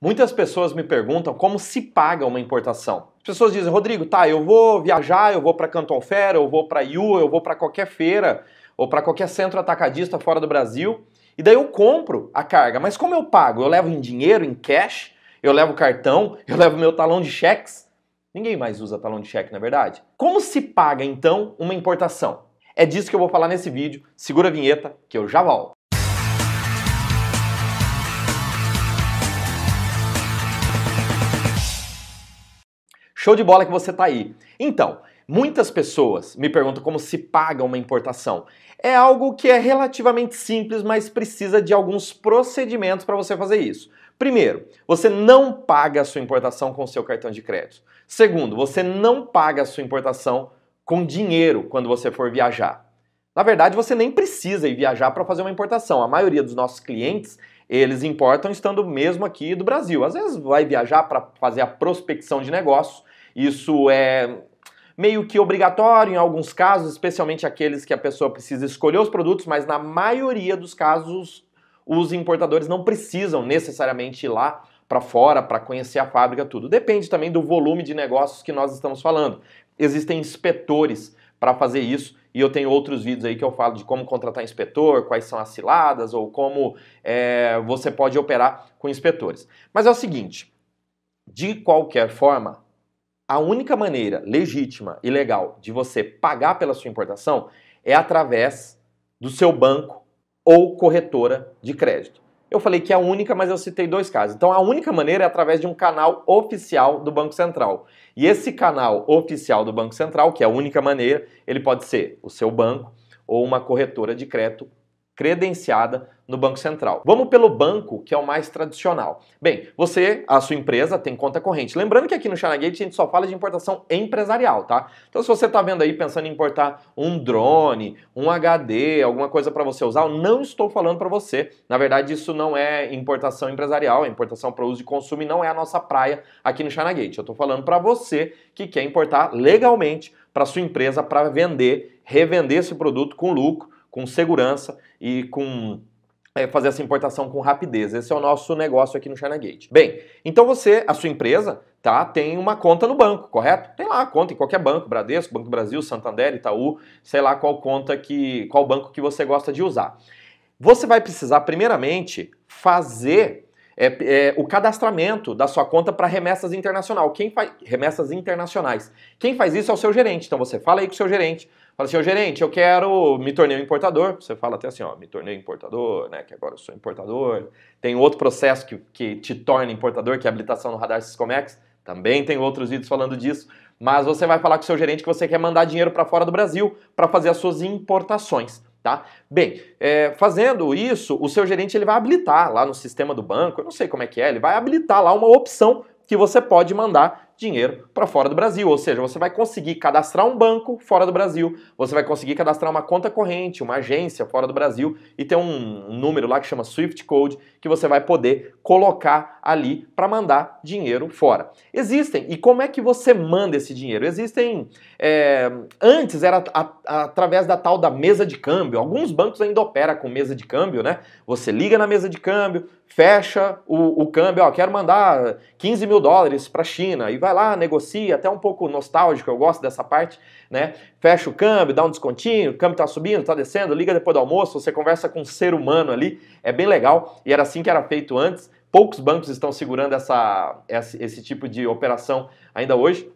Muitas pessoas me perguntam como se paga uma importação. As pessoas dizem, Rodrigo, tá, eu vou viajar, eu vou para Canton Fair, eu vou para Yu, eu vou para qualquer feira ou para qualquer centro atacadista fora do Brasil, e daí eu compro a carga. Mas como eu pago? Eu levo em dinheiro, em cash? Eu levo cartão? Eu levo meu talão de cheques? Ninguém mais usa talão de cheque, na é verdade. Como se paga então uma importação? É disso que eu vou falar nesse vídeo. Segura a vinheta que eu já volto. Show de bola que você tá aí. Então, muitas pessoas me perguntam como se paga uma importação. É algo que é relativamente simples, mas precisa de alguns procedimentos para você fazer isso. Primeiro, você não paga a sua importação com seu cartão de crédito. Segundo, você não paga a sua importação com dinheiro quando você for viajar. Na verdade, você nem precisa ir viajar para fazer uma importação. A maioria dos nossos clientes, eles importam estando mesmo aqui do Brasil. Às vezes vai viajar para fazer a prospecção de negócios isso é meio que obrigatório em alguns casos, especialmente aqueles que a pessoa precisa escolher os produtos, mas na maioria dos casos os importadores não precisam necessariamente ir lá para fora para conhecer a fábrica, tudo. Depende também do volume de negócios que nós estamos falando. Existem inspetores para fazer isso e eu tenho outros vídeos aí que eu falo de como contratar inspetor, quais são as ciladas ou como é, você pode operar com inspetores. Mas é o seguinte, de qualquer forma, a única maneira legítima e legal de você pagar pela sua importação é através do seu banco ou corretora de crédito. Eu falei que é a única, mas eu citei dois casos. Então, a única maneira é através de um canal oficial do Banco Central. E esse canal oficial do Banco Central, que é a única maneira, ele pode ser o seu banco ou uma corretora de crédito credenciada no Banco Central. Vamos pelo banco, que é o mais tradicional. Bem, você, a sua empresa, tem conta corrente. Lembrando que aqui no China Gate a gente só fala de importação empresarial, tá? Então se você está vendo aí pensando em importar um drone, um HD, alguma coisa para você usar, eu não estou falando para você. Na verdade, isso não é importação empresarial, é importação para uso de consumo e não é a nossa praia aqui no China Gate. Eu estou falando para você que quer importar legalmente para sua empresa para vender, revender esse produto com lucro com segurança e com é fazer essa importação com rapidez. Esse é o nosso negócio aqui no China Gate Bem, então você, a sua empresa, tá, tem uma conta no banco, correto? Tem lá conta em qualquer banco, Bradesco, Banco do Brasil, Santander, Itaú, sei lá qual conta que, qual banco que você gosta de usar. Você vai precisar, primeiramente, fazer é, é, o cadastramento da sua conta para remessas internacional. Quem faz remessas internacionais? Quem faz isso é o seu gerente. Então você fala aí com o seu gerente Fala assim, ô gerente, eu quero, me tornei um importador. Você fala até assim, ó, me tornei importador, né? Que agora eu sou importador. Tem outro processo que, que te torna importador, que é a habilitação no radar Ciscomex Também tem outros vídeos falando disso. Mas você vai falar com o seu gerente que você quer mandar dinheiro para fora do Brasil para fazer as suas importações. Tá? Bem, é, fazendo isso, o seu gerente ele vai habilitar lá no sistema do banco, eu não sei como é que é, ele vai habilitar lá uma opção que você pode mandar dinheiro para fora do Brasil. Ou seja, você vai conseguir cadastrar um banco fora do Brasil, você vai conseguir cadastrar uma conta corrente, uma agência fora do Brasil e ter um número lá que chama Swift Code que você vai poder colocar ali para mandar dinheiro fora. Existem, e como é que você manda esse dinheiro? Existem, é, antes era a, a, através da tal da mesa de câmbio, alguns bancos ainda opera com mesa de câmbio, né? Você liga na mesa de câmbio, fecha o, o câmbio, ó, quero mandar 15 mil dólares para a China, e vai lá, negocia, até um pouco nostálgico, eu gosto dessa parte, né? Fecha o câmbio, dá um descontinho, o câmbio está subindo, está descendo, liga depois do almoço, você conversa com um ser humano ali, é bem legal e era assim que era feito antes. Poucos bancos estão segurando essa, esse tipo de operação ainda hoje.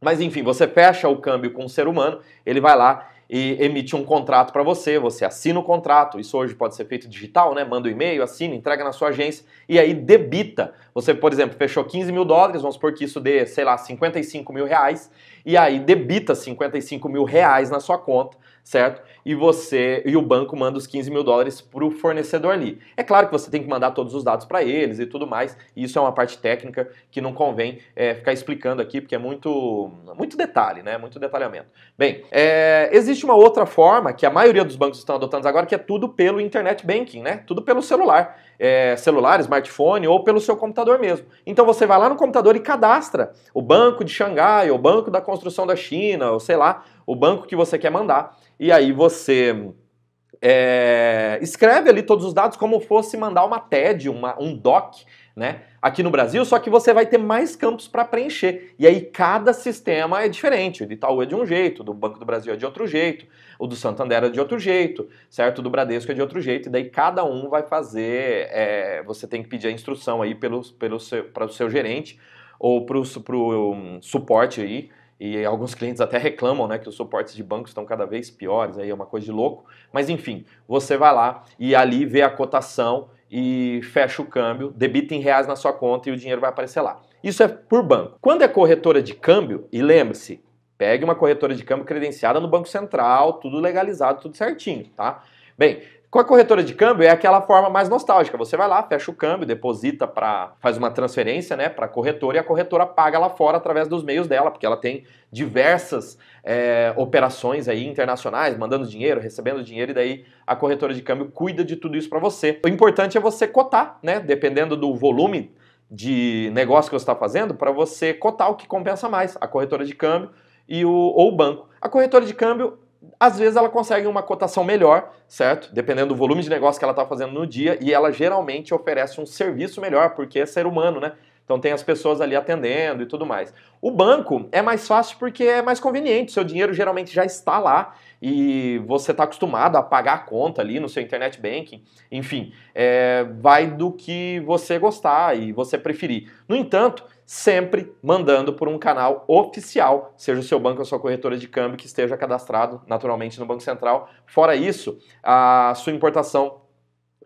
Mas enfim, você fecha o câmbio com um ser humano, ele vai lá e emite um contrato para você, você assina o contrato, isso hoje pode ser feito digital, né? Manda o um e-mail, assina, entrega na sua agência e aí debita. Você, por exemplo, fechou 15 mil dólares, vamos supor que isso dê, sei lá, 55 mil reais, e aí debita 55 mil reais na sua conta certo? E você e o banco manda os 15 mil dólares para o fornecedor ali. É claro que você tem que mandar todos os dados para eles e tudo mais. E isso é uma parte técnica que não convém é, ficar explicando aqui, porque é muito, muito detalhe, né? Muito detalhamento. Bem, é, existe uma outra forma que a maioria dos bancos estão adotando agora, que é tudo pelo internet banking, né? Tudo pelo celular. É, celular, smartphone ou pelo seu computador mesmo. Então você vai lá no computador e cadastra o banco de Xangai, o banco da construção da China, ou sei lá, o banco que você quer mandar, e aí você é, escreve ali todos os dados como fosse mandar uma TED, uma, um DOC, né? Aqui no Brasil, só que você vai ter mais campos para preencher. E aí cada sistema é diferente. O de Itaú é de um jeito, o do Banco do Brasil é de outro jeito, o do Santander é de outro jeito, certo? O do Bradesco é de outro jeito. E daí cada um vai fazer. É, você tem que pedir a instrução aí para o seu, seu gerente ou para o hum, suporte aí e alguns clientes até reclamam né, que os suportes de bancos estão cada vez piores, aí é uma coisa de louco. Mas enfim, você vai lá e ali vê a cotação e fecha o câmbio, debita em reais na sua conta e o dinheiro vai aparecer lá. Isso é por banco. Quando é corretora de câmbio, e lembre-se, pegue uma corretora de câmbio credenciada no Banco Central, tudo legalizado, tudo certinho, tá? Bem, com a corretora de câmbio é aquela forma mais nostálgica. Você vai lá, fecha o câmbio, deposita para faz uma transferência, né, para a corretora e a corretora paga lá fora através dos meios dela, porque ela tem diversas é, operações aí internacionais, mandando dinheiro, recebendo dinheiro e daí a corretora de câmbio cuida de tudo isso para você. O importante é você cotar, né, dependendo do volume de negócio que você está fazendo, para você cotar o que compensa mais, a corretora de câmbio e o, ou o banco. A corretora de câmbio às vezes ela consegue uma cotação melhor, certo? Dependendo do volume de negócio que ela está fazendo no dia, e ela geralmente oferece um serviço melhor, porque é ser humano, né? Então tem as pessoas ali atendendo e tudo mais. O banco é mais fácil porque é mais conveniente, seu dinheiro geralmente já está lá e você está acostumado a pagar a conta ali no seu internet banking. Enfim, é, vai do que você gostar e você preferir. No entanto, sempre mandando por um canal oficial, seja o seu banco ou a sua corretora de câmbio que esteja cadastrado naturalmente no Banco Central. Fora isso, a sua importação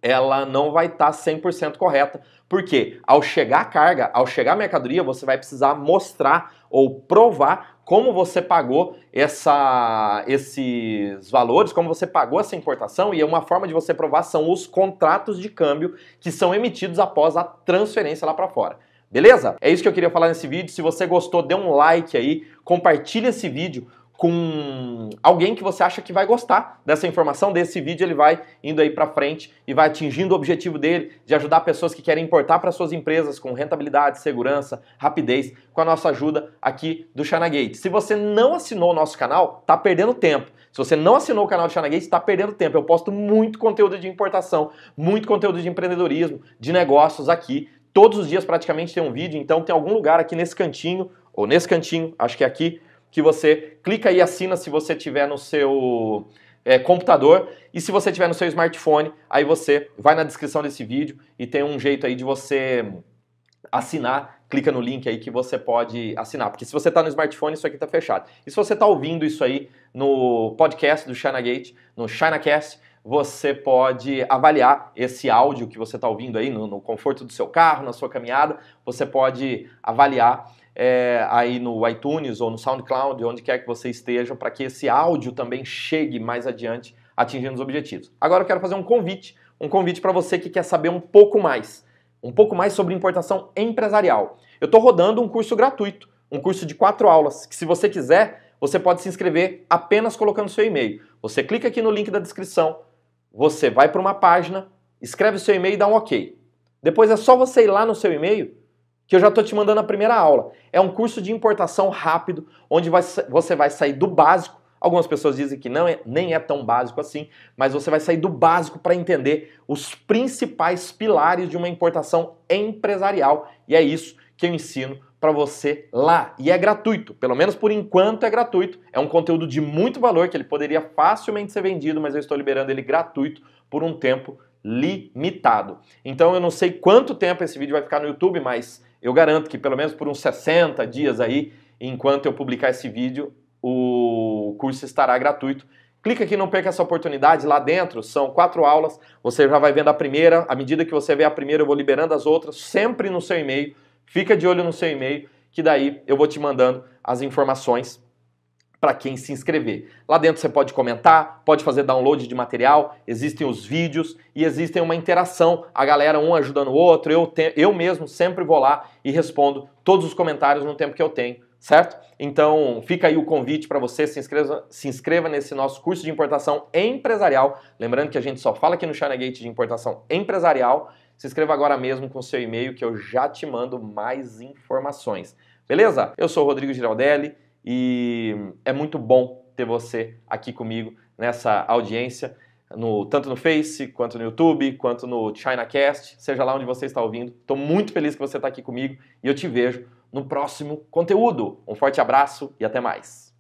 ela não vai estar tá 100% correta, porque ao chegar a carga, ao chegar a mercadoria, você vai precisar mostrar ou provar como você pagou essa, esses valores, como você pagou essa importação, e é uma forma de você provar são os contratos de câmbio que são emitidos após a transferência lá para fora. Beleza? É isso que eu queria falar nesse vídeo. Se você gostou, dê um like aí, compartilhe esse vídeo com alguém que você acha que vai gostar dessa informação, desse vídeo, ele vai indo aí para frente e vai atingindo o objetivo dele de ajudar pessoas que querem importar para suas empresas com rentabilidade, segurança, rapidez, com a nossa ajuda aqui do Chanagate. Se você não assinou o nosso canal, tá perdendo tempo. Se você não assinou o canal do Chanagate, está perdendo tempo. Eu posto muito conteúdo de importação, muito conteúdo de empreendedorismo, de negócios aqui. Todos os dias praticamente tem um vídeo, então tem algum lugar aqui nesse cantinho, ou nesse cantinho, acho que é aqui, que você clica e assina se você tiver no seu é, computador e se você tiver no seu smartphone, aí você vai na descrição desse vídeo e tem um jeito aí de você assinar. Clica no link aí que você pode assinar, porque se você está no smartphone isso aqui está fechado. E se você está ouvindo isso aí no podcast do ChinaGate, no ChinaCast, você pode avaliar esse áudio que você está ouvindo aí no, no, conforto do seu carro, na sua caminhada. Você pode avaliar é, aí no iTunes ou no SoundCloud, onde quer que você esteja, para que esse áudio também chegue mais adiante atingindo os objetivos. Agora eu quero fazer um convite, um convite para você que quer saber um pouco mais, um pouco mais sobre importação empresarial. Eu estou rodando um curso gratuito, um curso de quatro aulas, que se você quiser, você pode se inscrever apenas colocando seu e-mail. Você clica aqui no link da descrição, você vai para uma página, escreve seu e-mail e dá um OK. Depois é só você ir lá no seu e-mail que eu já estou te mandando a primeira aula. É um curso de importação rápido, onde vai, você vai sair do básico. Algumas pessoas dizem que não é, nem é tão básico assim, mas você vai sair do básico para entender os principais pilares de uma importação empresarial. E é isso que eu ensino para você lá. E é gratuito, pelo menos por enquanto é gratuito. É um conteúdo de muito valor que ele poderia facilmente ser vendido, mas eu estou liberando ele gratuito por um tempo limitado. Então eu não sei quanto tempo esse vídeo vai ficar no YouTube, mas eu garanto que pelo menos por uns 60 dias aí, enquanto eu publicar esse vídeo, o curso estará gratuito. Clica aqui, não perca essa oportunidade. Lá dentro são quatro aulas. Você já vai vendo a primeira. À medida que você vê a primeira, eu vou liberando as outras, sempre no seu e-mail. Fica de olho no seu e-mail, que daí eu vou te mandando as informações para quem se inscrever. Lá dentro você pode comentar, pode fazer download de material, existem os vídeos e existem uma interação, a galera um ajudando o outro. Eu, te, eu mesmo sempre vou lá e respondo todos os comentários no tempo que eu tenho, certo? Então fica aí o convite para você, se inscreva, se inscreva nesse nosso curso de importação empresarial. Lembrando que a gente só fala aqui no China Gate de importação empresarial. Se inscreva agora mesmo com seu e-mail que eu já te mando mais informações. Beleza? Eu sou o Rodrigo Giraldelli e é muito bom ter você aqui comigo nessa audiência, no, tanto no Face, quanto no YouTube, quanto no ChinaCast, seja lá onde você está ouvindo. Estou muito feliz que você está aqui comigo e eu te vejo no próximo conteúdo. Um forte abraço e até mais!